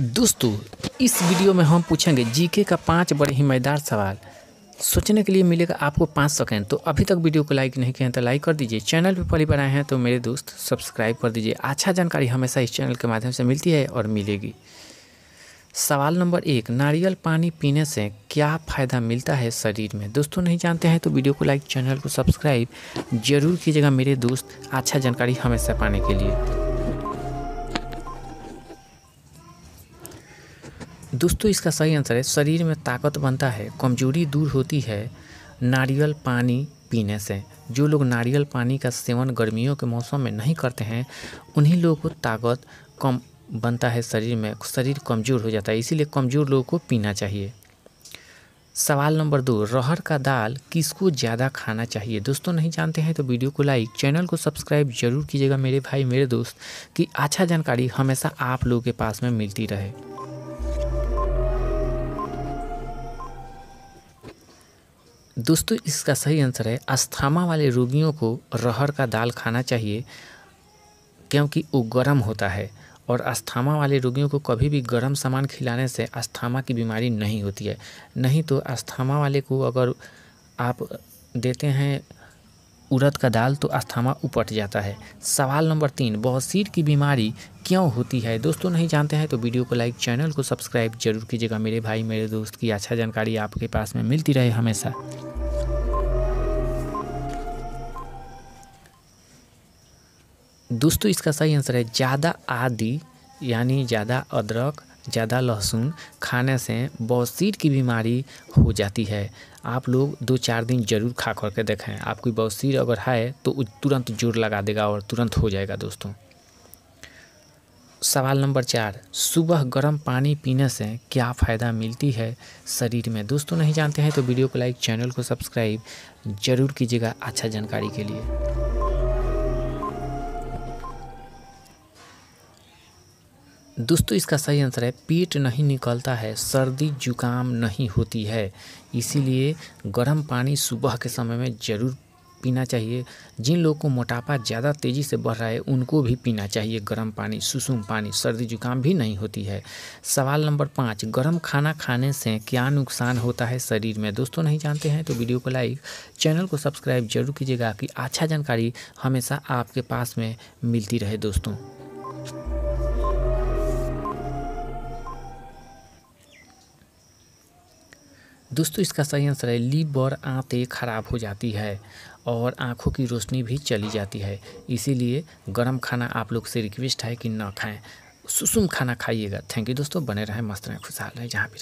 दोस्तों इस वीडियो में हम पूछेंगे जीके का पांच बड़े हिमायदार सवाल सोचने के लिए मिलेगा आपको पाँच सेकेंड तो अभी तक वीडियो को लाइक नहीं किया है तो लाइक कर दीजिए चैनल पर पहली बार आए हैं तो मेरे दोस्त सब्सक्राइब कर दीजिए अच्छा जानकारी हमेशा इस चैनल के माध्यम से मिलती है और मिलेगी सवाल नंबर एक नारियल पानी पीने से क्या फ़ायदा मिलता है शरीर में दोस्तों नहीं जानते हैं तो वीडियो को लाइक चैनल को सब्सक्राइब जरूर कीजिएगा मेरे दोस्त अच्छा जानकारी हमेशा पाने के लिए दोस्तों इसका सही आंसर है शरीर में ताकत बनता है कमजोरी दूर होती है नारियल पानी पीने से जो लोग नारियल पानी का सेवन गर्मियों के मौसम में नहीं करते हैं उन्हीं लोगों को ताकत कम बनता है शरीर में शरीर कमज़ोर हो जाता है इसीलिए कमज़ोर लोगों को पीना चाहिए सवाल नंबर दो रहर का दाल किसको ज़्यादा खाना चाहिए दोस्तों नहीं जानते हैं तो वीडियो को लाइक चैनल को सब्सक्राइब जरूर कीजिएगा मेरे भाई मेरे दोस्त कि अच्छा जानकारी हमेशा आप लोगों के पास में मिलती रहे दोस्तों इसका सही आंसर है अस्थामा वाले रोगियों को रहर का दाल खाना चाहिए क्योंकि वो गर्म होता है और अस्थामा वाले रोगियों को कभी भी गर्म सामान खिलाने से अस्थामा की बीमारी नहीं होती है नहीं तो अस्थामा वाले को अगर आप देते हैं उड़द का दाल तो अस्थमा उपट जाता है सवाल नंबर तीन बहसीर की बीमारी क्यों होती है दोस्तों नहीं जानते हैं तो वीडियो को लाइक चैनल को सब्सक्राइब जरूर कीजिएगा मेरे भाई मेरे दोस्त की अच्छा जानकारी आपके पास में मिलती रहे हमेशा दोस्तों इसका सही आंसर है ज़्यादा आदि यानी ज़्यादा अदरक ज़्यादा लहसुन खाने से बौसीर की बीमारी हो जाती है आप लोग दो चार दिन ज़रूर खा करके देखें आपकी बौसीर अगर है तो तुरंत जोर लगा देगा और तुरंत हो जाएगा दोस्तों सवाल नंबर चार सुबह गर्म पानी पीने से क्या फ़ायदा मिलती है शरीर में दोस्तों नहीं जानते हैं तो वीडियो को लाइक चैनल को सब्सक्राइब ज़रूर कीजिएगा अच्छा जानकारी के लिए दोस्तों इसका सही आंसर है पेट नहीं निकलता है सर्दी जुकाम नहीं होती है इसीलिए गर्म पानी सुबह के समय में ज़रूर पीना चाहिए जिन लोगों को मोटापा ज़्यादा तेज़ी से बढ़ रहा है उनको भी पीना चाहिए गर्म पानी सुसुम पानी सर्दी जुकाम भी नहीं होती है सवाल नंबर पाँच गर्म खाना खाने से क्या नुकसान होता है शरीर में दोस्तों नहीं जानते हैं तो वीडियो को लाइक चैनल को सब्सक्राइब जरूर कीजिएगा कि अच्छा जानकारी हमेशा आपके पास में मिलती रहे दोस्तों दोस्तों इसका सही आंसर है लीब आते खराब हो जाती है और आँखों की रोशनी भी चली जाती है इसीलिए गर्म खाना आप लोग से रिक्वेस्ट है कि ना खाएं सुसुम खाना खाइएगा थैंक यू दोस्तों बने रहें मस्त रहें खुशहाल रहें जहाँ भी